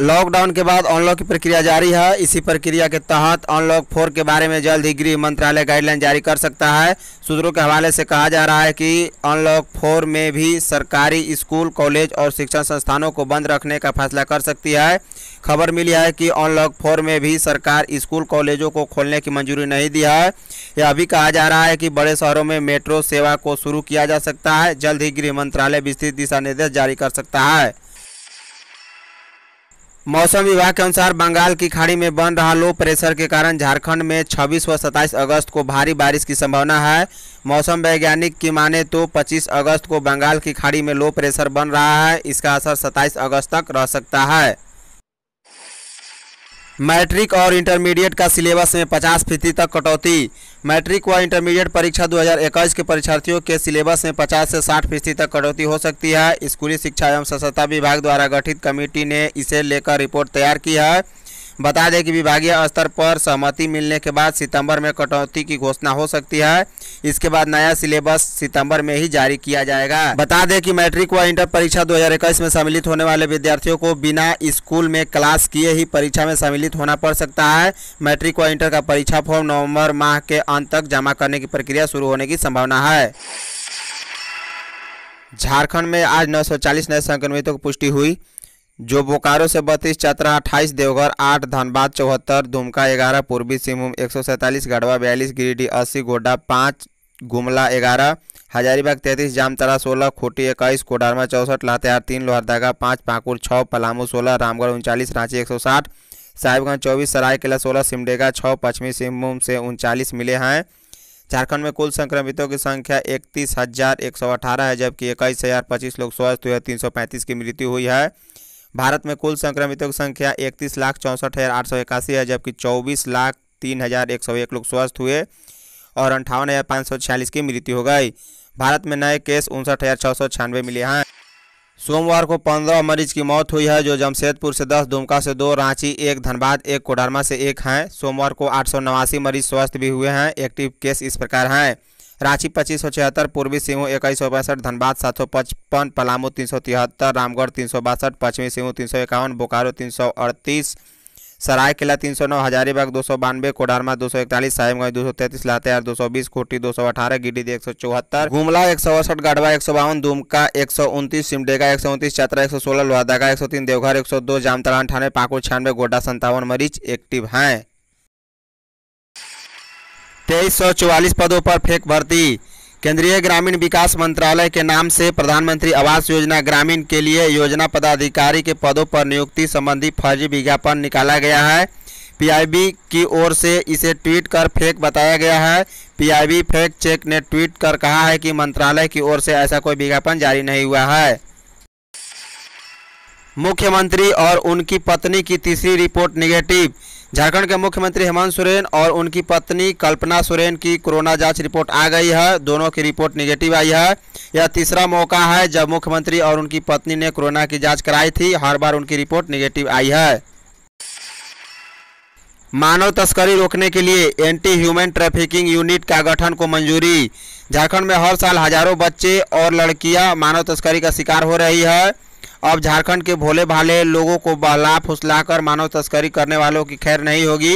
lockdown के बाद unlock की प्रक्रिया जारी है इसी प्रक्रिया के तहत अनलॉक फोर के बारे में जल्द ही गृह मंत्रालय गाइडलाइन जारी कर सकता है सूत्रों के हवाले से कहा जा रहा है कि अनलॉक फोर में भी सरकारी स्कूल कॉलेज और शिक्षण संस्थानों को बंद रखने का फैसला कर सकती है खबर मिली है कि अनलॉक फोर में भी सरकार स्कूल कॉलेजों को खोलने की मंजूरी नहीं दी है यह भी कहा जा रहा है कि बड़े शहरों में मेट्रो सेवा को शुरू किया जा सकता है जल्द ही गृह मंत्रालय विस्तृत दिशा निर्देश जारी कर सकता है मौसम विभाग के अनुसार बंगाल की खाड़ी में बन रहा लो प्रेशर के कारण झारखंड में 26 व 27 अगस्त को भारी बारिश की संभावना है मौसम वैज्ञानिक की माने तो 25 अगस्त को बंगाल की खाड़ी में लो प्रेशर बन रहा है इसका असर 27 अगस्त तक रह सकता है मैट्रिक और इंटरमीडिएट का सिलेबस में पचास फीसदी तक कटौती मैट्रिक व इंटरमीडिएट परीक्षा 2021 के परीक्षार्थियों के सिलेबस में 50 से 60 फीसदी तक कटौती हो सकती है स्कूली शिक्षा एवं सशक्ता विभाग द्वारा गठित कमेटी ने इसे लेकर रिपोर्ट तैयार की है बता दें कि विभागीय स्तर पर सहमति मिलने के बाद सितंबर में कटौती की घोषणा हो सकती है इसके बाद नया सिलेबस सितंबर में ही जारी किया जाएगा बता दें कि मैट्रिक व इंटर परीक्षा 2021 में सम्मिलित होने वाले विद्यार्थियों को बिना स्कूल में क्लास किए ही परीक्षा में सम्मिलित होना पड़ सकता है मैट्रिक व इंटर का परीक्षा फॉर्म नवम्बर माह के अंत तक जमा करने की प्रक्रिया शुरू होने की संभावना है झारखंड में आज 940 नए संक्रमितों की पुष्टि हुई जो बोकारो से बत्तीस चतरा अट्ठाईस देवघर आठ धनबाद चौहत्तर दुमका ग्यारह पूर्वी सिंहभूम एक सौ सैंतालीस गढ़वा बयालीस गिरिडीह अस्सी गोड्डा पाँच गुमला ग्यारह हजारीबाग तैंतीस जामतरा सोलह खूटी इक्कीस कोडारमा चौंसठ लातेहार तीन लोहरदगा पाँच पाकुड़ छः पलामू सोलह रामगढ़ उनचालीस रांची एक सौ साठ साहिबगंज चौबीस सरायकेला सोलह सिमडेगा छः पश्चिमी सिंहभूम से उनचालीस मिले हैं झारखंड में कुल संक्रमितों की संख्या इकतीस हज़ार एक सौ अठारह है जबकि इक्कीस हज़ार पच्चीस लोग स्वस्थ हुए तीन सौ पैंतीस की मृत्यु हुई है भारत में कुल संक्रमितों की संख्या इकतीस लाख चौंसठ हज़ार आठ सौ इक्यासी है जबकि चौबीस लाख तीन हज़ार एक सौ एक लोग स्वस्थ हुए और अंठावन हज़ार पाँच सौ छियालीस की मृत्यु हो गई भारत में नए केस उनसठ हज़ार छः सौ छियानवे मिले हैं सोमवार को पंद्रह मरीज की मौत हुई है जो जमशेदपुर से दस दुमका से दो रांची एक धनबाद एक कोडरमा से एक हैं सोमवार को आठ मरीज स्वस्थ भी हुए हैं एक्टिव केस इस प्रकार हैं रांची पच्चीस सौ छिहत्तर पूर्वी सिंहू इक्कीस सौ पैंसठ धनबाद सात सौ पचपन पलामू तीन सौ तिहत्तर रामगढ़ तीन सौ बासठ पश्चिमी सिंहू तीन सौ इक्यावन बोकारो तीन सौ अड़तीस सरायकिला तीन सौ नौ हजारीबाग दो सौ बानवे कोडारमा दो सौ इकतालीस साहिबगंज दो सौ तैंतीस लातेहार दो सौ बीस खूटी दो सौ अठारह गिडीदी एक सौ चौहत्तर गुमला एक सौ अड़सठ गढ़वा एक सौ बावन दुमका एक सौ उनतीस सिमडेगा एक सौ उनतीस चतरा एक सौ सोलह लोहादागा एक सौ तीन देवघर एक सौ दो जामतला अंठानवे पाकुड़ छियानवे गोड्डा संतावन मरीज एक्टिव हैं तेईस सौ चौवालीस पदों पर फेक भर्ती केंद्रीय ग्रामीण विकास मंत्रालय के नाम से प्रधानमंत्री आवास योजना ग्रामीण के लिए योजना पदाधिकारी के पदों पर नियुक्ति संबंधी फर्जी विज्ञापन निकाला गया है पीआईबी की ओर से इसे ट्वीट कर फेक बताया गया है पीआईबी फेक चेक ने ट्वीट कर कहा है कि मंत्रालय की ओर से ऐसा कोई विज्ञापन जारी नहीं हुआ है मुख्यमंत्री और उनकी पत्नी की तीसरी रिपोर्ट निगेटिव झारखंड के मुख्यमंत्री हेमंत सोरेन और उनकी पत्नी कल्पना सोरेन की कोरोना जांच रिपोर्ट आ गई है दोनों की रिपोर्ट निगेटिव आई है यह तीसरा मौका है जब मुख्यमंत्री और उनकी पत्नी ने कोरोना की जांच कराई थी हर बार उनकी रिपोर्ट निगेटिव आई है मानव तस्करी रोकने के लिए एंटी ह्यूमन ट्रैफिकिंग यूनिट का गठन को मंजूरी झारखंड में हर साल हजारों बच्चे और लड़कियां मानव तस्करी का शिकार हो रही है अब झारखंड के भोले भाले लोगों को बहला फुसलाकर मानव तस्करी करने वालों की खैर नहीं होगी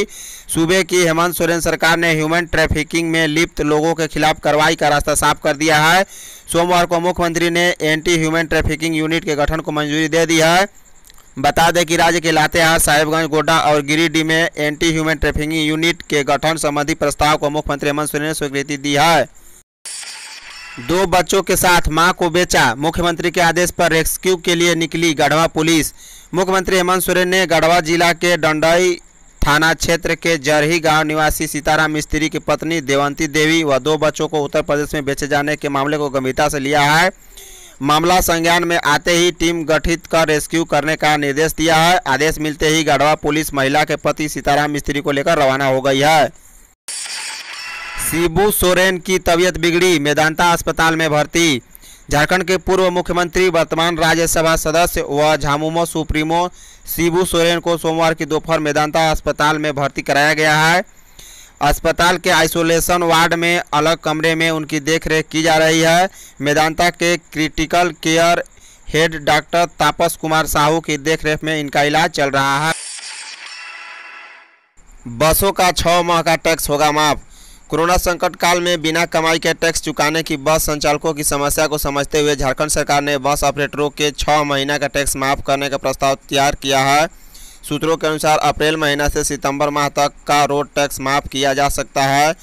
सूबे की हेमंत सोरेन सरकार ने ह्यूमन ट्रैफिकिंग में लिप्त लोगों के खिलाफ कार्रवाई का रास्ता साफ कर दिया है सोमवार को मुख्यमंत्री ने एंटी ह्यूमन ट्रैफिकिंग यूनिट के गठन को मंजूरी दे दी है बता दें कि राज्य के लातेहार साहिबगंज गोड्डा और गिरिडीह में एंटी ह्यूमन ट्रैफिकिंग यूनिट के गठन संबंधी प्रस्ताव को मुख्यमंत्री हेमंत सोरेन ने स्वीकृति दी है दो बच्चों के साथ मां को बेचा मुख्यमंत्री के आदेश पर रेस्क्यू के लिए निकली गढ़वा पुलिस मुख्यमंत्री हेमंत सोरेन ने गढ़वा जिला के डंडई थाना क्षेत्र के जरही गांव निवासी सीताराम मिस्त्री की पत्नी देवंती देवी व दो बच्चों को उत्तर प्रदेश में बेचे जाने के मामले को गंभीरता से लिया है मामला संज्ञान में आते ही टीम गठित कर रेस्क्यू करने का निर्देश दिया है आदेश मिलते ही गढ़वा पुलिस महिला के पति सीताराम मिस्त्री को लेकर रवाना हो गई है शिबू सोरेन की तबीयत बिगड़ी मेदांता अस्पताल में भर्ती झारखंड के पूर्व मुख्यमंत्री वर्तमान राज्यसभा सदस्य व झामुमो सुप्रीमो शिबू सोरेन को सोमवार की दोपहर मेदांता अस्पताल में भर्ती कराया गया है अस्पताल के आइसोलेशन वार्ड में अलग कमरे में उनकी देखरेख की जा रही है मेदांता के critical care head doctor Tapas Kumar Sahu की देखरेख में इनका इलाज चल रहा है बसों का छः माह का टैक्स होगा माफ कोरोना संकट काल में बिना कमाई के टैक्स चुकाने की बस संचालकों की समस्या को समझते हुए झारखंड सरकार ने बस ऑपरेटरों के छः महीना का टैक्स माफ करने का प्रस्ताव तैयार किया है सूत्रों के अनुसार अप्रैल महीना से सितंबर माह तक का रोड टैक्स माफ किया जा सकता है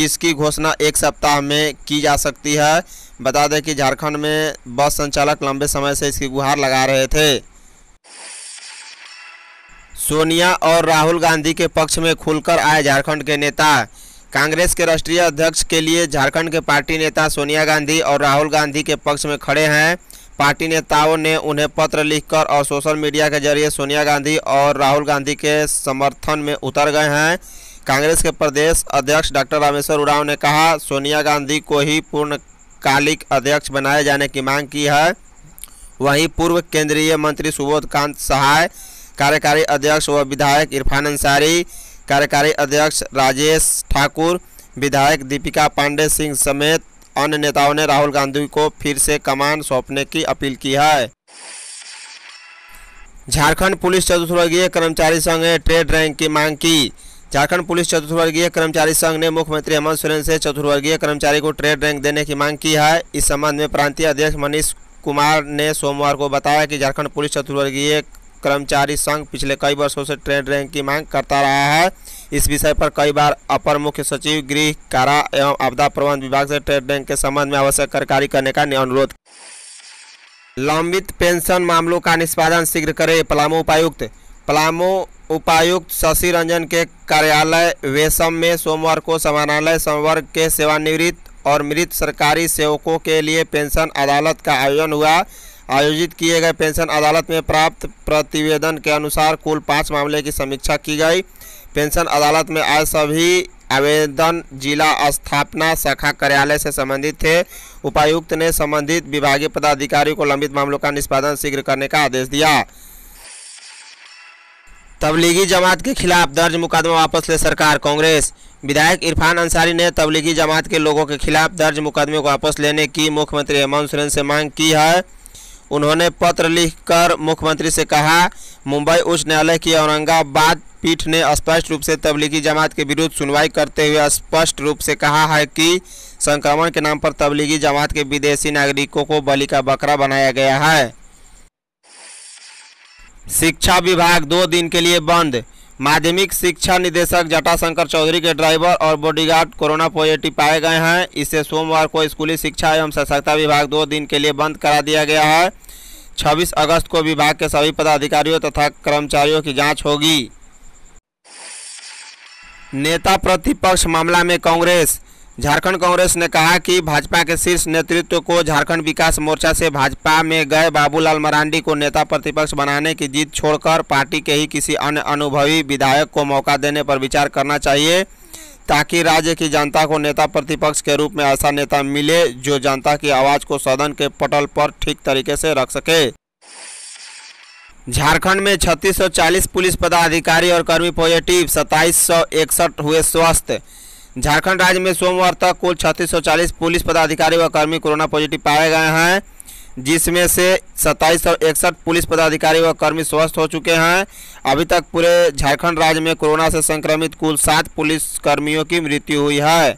जिसकी घोषणा एक सप्ताह में की जा सकती है बता दें कि झारखंड में बस संचालक लंबे समय से इसकी गुहार लगा रहे थे सोनिया और राहुल गांधी के पक्ष में खुलकर आए झारखंड के नेता कांग्रेस के राष्ट्रीय अध्यक्ष के लिए झारखंड के पार्टी नेता सोनिया गांधी और राहुल गांधी के पक्ष में खड़े हैं पार्टी नेताओं ने उन्हें पत्र लिखकर और सोशल मीडिया के जरिए सोनिया गांधी और राहुल गांधी के समर्थन में उतर गए हैं कांग्रेस के प्रदेश अध्यक्ष डॉक्टर रामेश्वर उराव ने कहा सोनिया गांधी को ही पूर्णकालिक अध्यक्ष बनाए जाने की मांग की है वहीं पूर्व केंद्रीय मंत्री सुबोध कांत सहाय कार्यकारी अध्यक्ष व विधायक इरफान अंसारी कार्यकारी अध्यक्ष राजेश ठाकुर विधायक दीपिका पांडे सिंह समेत अन्य नेताओं ने राहुल गांधी को फिर से कमान सौंपने की अपील की है झारखंड पुलिस चतुर्थवर्गीय कर्मचारी संघ ने ट्रेड रैंक की मांग की झारखंड पुलिस चतुर्थवर्गीय कर्मचारी संघ ने मुख्यमंत्री हेमंत सोरेन से चतुर्वर्गीय कर्मचारी को ट्रेड रैंक देने की मांग की है इस संबंध में प्रांतीय अध्यक्ष मनीष कुमार ने सोमवार को बताया कि झारखंड पुलिस चतुर्वर्गीय कर्मचारी संघ पिछले कई वर्षों से ट्रेड रैंक की मांग करता रहा है इस विषय पर कई बार अपर मुख्य सचिव गृह कारा एवं आपदा प्रबंध विभाग से ट्रेड रैंक के संबंध में आवश्यक कार्यकारी करने का अनुरोध लंबित पेंशन मामलों का निष्पादन शीघ्र करे पलामो उपायुक्त पलामो उपायुक्त शशि रंजन के कार्यालय वेशम में सोमवार को समानालय संवर्ग के सेवानिवृत्त और मृत सरकारी सेवकों के लिए पेंशन अदालत का आयोजन हुआ आयोजित किए गए पेंशन अदालत में प्राप्त प्रतिवेदन के अनुसार कुल पाँच मामले की समीक्षा की गई पेंशन अदालत में आज सभी आवेदन जिला स्थापना शाखा कार्यालय से संबंधित थे उपायुक्त ने संबंधित विभागीय पदाधिकारी को लंबित मामलों का निष्पादन शीघ्र करने का आदेश दिया तबलीगी जमात के खिलाफ दर्ज मुकदमा वापस ले सरकार कांग्रेस विधायक इरफान अंसारी ने तबलीगी जमात के लोगों के खिलाफ दर्ज मुकदमे को वापस लेने की मुख्यमंत्री हेमंत सोरेन से मांग की है उन्होंने पत्र लिखकर मुख्यमंत्री से कहा मुंबई उच्च न्यायालय की औरंगाबाद पीठ ने स्पष्ट रूप से तबलीगी जमात के विरुद्ध सुनवाई करते हुए स्पष्ट रूप से कहा है कि संक्रमण के नाम पर तबलीगी जमात के विदेशी नागरिकों को बलि का बकरा बनाया गया है शिक्षा विभाग दो दिन के लिए बंद माध्यमिक शिक्षा निदेशक जटाशंकर चौधरी के ड्राइवर और बॉडीगार्ड कोरोना पॉजिटिव पाए गए हैं इससे सोमवार को स्कूली शिक्षा एवं सशक्ता विभाग दो दिन के लिए बंद करा दिया गया है 26 अगस्त को विभाग के सभी पदाधिकारियों तथा कर्मचारियों की जांच होगी नेता प्रतिपक्ष मामला में कांग्रेस झारखंड कांग्रेस ने कहा कि भाजपा के शीर्ष नेतृत्व को झारखंड विकास मोर्चा से भाजपा में गए बाबूलाल मरांडी को नेता प्रतिपक्ष बनाने की जीत छोड़कर पार्टी के ही किसी अन्य अनुभवी विधायक को मौका देने पर विचार करना चाहिए ताकि राज्य की जनता को नेता प्रतिपक्ष के रूप में ऐसा नेता मिले जो जनता की आवाज़ को सदन के पटल पर ठीक तरीके से रख सके झारखंड में 3640 पुलिस पदाधिकारी और कर्मी पॉजिटिव सत्ताईस हुए स्वस्थ झारखंड राज्य में सोमवार तक कुल छत्तीस पुलिस पदाधिकारी व कर्मी कोरोना पॉजिटिव पाए गए हैं जिसमें से सत्ताईस सौ इकसठ पुलिस पदाधिकारी व कर्मी स्वस्थ हो चुके हैं अभी तक पूरे झारखंड राज्य में कोरोना से संक्रमित कुल सात पुलिस कर्मियों की मृत्यु हुई है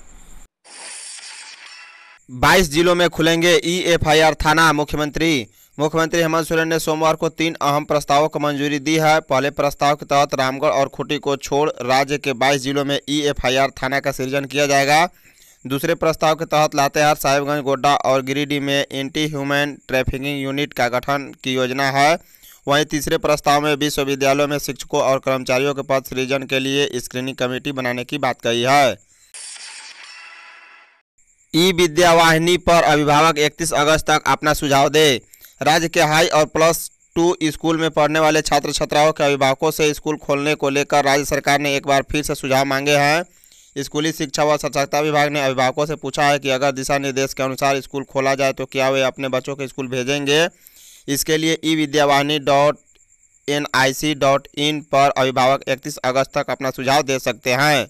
22 जिलों में खुलेंगे ई एफ आई आर थाना मुख्यमंत्री मुख्यमंत्री हेमंत सोरेन ने सोमवार को तीन अहम प्रस्तावों को मंजूरी दी है पहले प्रस्ताव के तहत रामगढ़ और खुटी को छोड़ राज्य के 22 जिलों में ई आर थाना का सृजन किया जाएगा दूसरे प्रस्ताव के तहत लातेहार साहिबगंज गोड्डा और गिरिडीह में एंटी ह्यूमन ट्रैफिकिंग यूनिट का गठन की योजना है वहीं तीसरे प्रस्ताव में विश्वविद्यालयों में शिक्षकों और कर्मचारियों के पद सृजन के लिए स्क्रीनिंग कमेटी बनाने की बात कही है ई विद्यावाहिनी पर अभिभावक 31 अगस्त तक अपना सुझाव दें राज्य के हाई और प्लस टू स्कूल में पढ़ने वाले छात्र छात्राओं के अभिभावकों से स्कूल खोलने को लेकर राज्य सरकार ने एक बार फिर से सुझाव मांगे हैं स्कूली शिक्षा व साक्षरता विभाग ने अभिभावकों से पूछा है कि अगर दिशा निर्देश के अनुसार स्कूल खोला जाए तो क्या वे अपने बच्चों के स्कूल भेजेंगे इसके लिए e Vidyavahini dot N I C dot in पर अभिभावक 31 अगस्त तक अपना सुझाव दे सकते हैं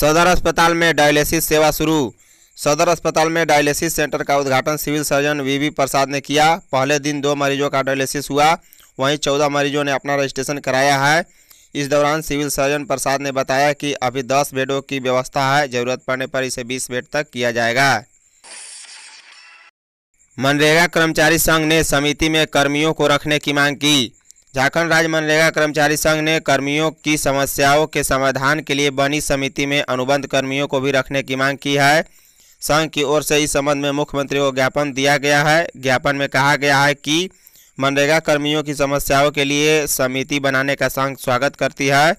सदर अस्पताल में डायलिसिस सेवा शुरू सदर अस्पताल में डायलिसिस सेंटर का उद्घाटन सिविल सर्जन वीवी प्रसाद ने किया पहले दिन दो मरीजों का डायलिसिस हुआ वहीं चौदह मरीजों ने अपना रजिस्ट्रेशन कराया है इस दौरान सिविल सर्जन प्रसाद ने बताया कि अभी दस बेडों की व्यवस्था है जरूरत पड़ने पर इसे बीस बेड तक किया जाएगा मनरेगा कर्मचारी संघ ने समिति में कर्मियों को रखने की मांग की झारखंड राज्य मनरेगा कर्मचारी संघ ने कर्मियों की समस्याओं के समाधान के लिए बनी समिति में अनुबंध कर्मियों को भी रखने की मांग की है संघ की ओर से इस संबंध में मुख्यमंत्री को ज्ञापन दिया गया है ज्ञापन में कहा गया है कि मनरेगा कर्मियों की समस्याओं के लिए समिति बनाने का संघ स्वागत करती है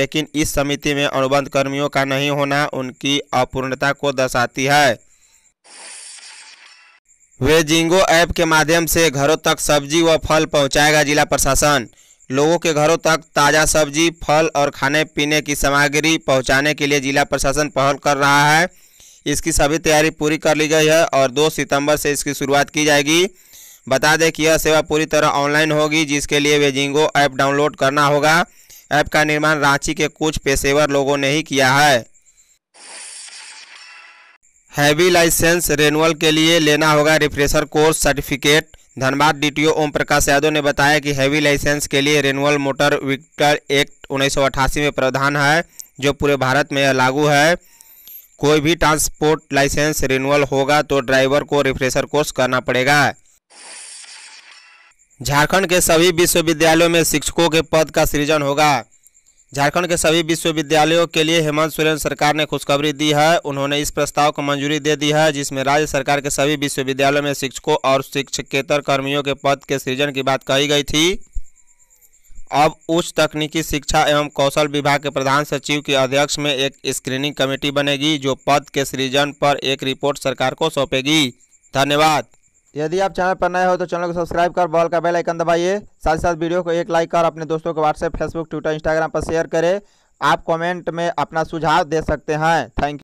लेकिन इस समिति में अनुबंध कर्मियों का नहीं होना उनकी अपूर्णता को दर्शाती है वे जिंगो ऐप के माध्यम से घरों तक सब्जी व फल पहुंचाएगा जिला प्रशासन लोगों के घरों तक ताज़ा सब्जी फल और खाने पीने की सामग्री पहुंचाने के लिए जिला प्रशासन पहल कर रहा है इसकी सभी तैयारी पूरी कर ली गई है और दो सितंबर से इसकी शुरुआत की जाएगी बता दें कि यह सेवा पूरी तरह ऑनलाइन होगी जिसके लिए वेजिंगो ऐप डाउनलोड करना होगा ऐप का निर्माण रांची के कुछ पेशेवर लोगों ने ही किया है हैवी लाइसेंस रेनुअल के लिए लेना होगा refresher course certificate Dhanbad DTO Om Prakash Yadav ने बताया कि हैवी लाइसेंस के लिए रेनुअल मोटर व्हीकल एक्ट उन्नीस में प्रावधान है जो पूरे भारत में लागू है कोई भी ट्रांसपोर्ट लाइसेंस रिन्यूअल होगा तो ड्राइवर को रिफ्रेशर कोर्स करना पड़ेगा झारखंड के सभी विश्वविद्यालयों में शिक्षकों के पद का सृजन होगा झारखंड के सभी विश्वविद्यालयों के लिए हेमंत सोरेन सरकार ने खुशखबरी दी है उन्होंने इस प्रस्ताव को मंजूरी दे दी है जिसमें राज्य सरकार के सभी विश्वविद्यालयों में शिक्षकों और शिक्षकेतर कर्मियों के पद के सृजन की बात कही गई थी अब उच्च तकनीकी शिक्षा एवं कौशल विभाग के प्रधान सचिव के अध्यक्ष में एक स्क्रीनिंग कमेटी बनेगी जो पद के सृजन पर एक रिपोर्ट सरकार को सौंपेगी धन्यवाद यदि आप चैनल पर नए हो तो चैनल को सब्सक्राइब कर बॉल का बेल आइकन दबाइए साथ ही साथ वीडियो को एक लाइक कर अपने दोस्तों को व्हाट्सएप फेसबुक ट्विटर इंस्टाग्राम पर शेयर करें आप कमेंट में अपना सुझाव दे सकते हैं थैंक यू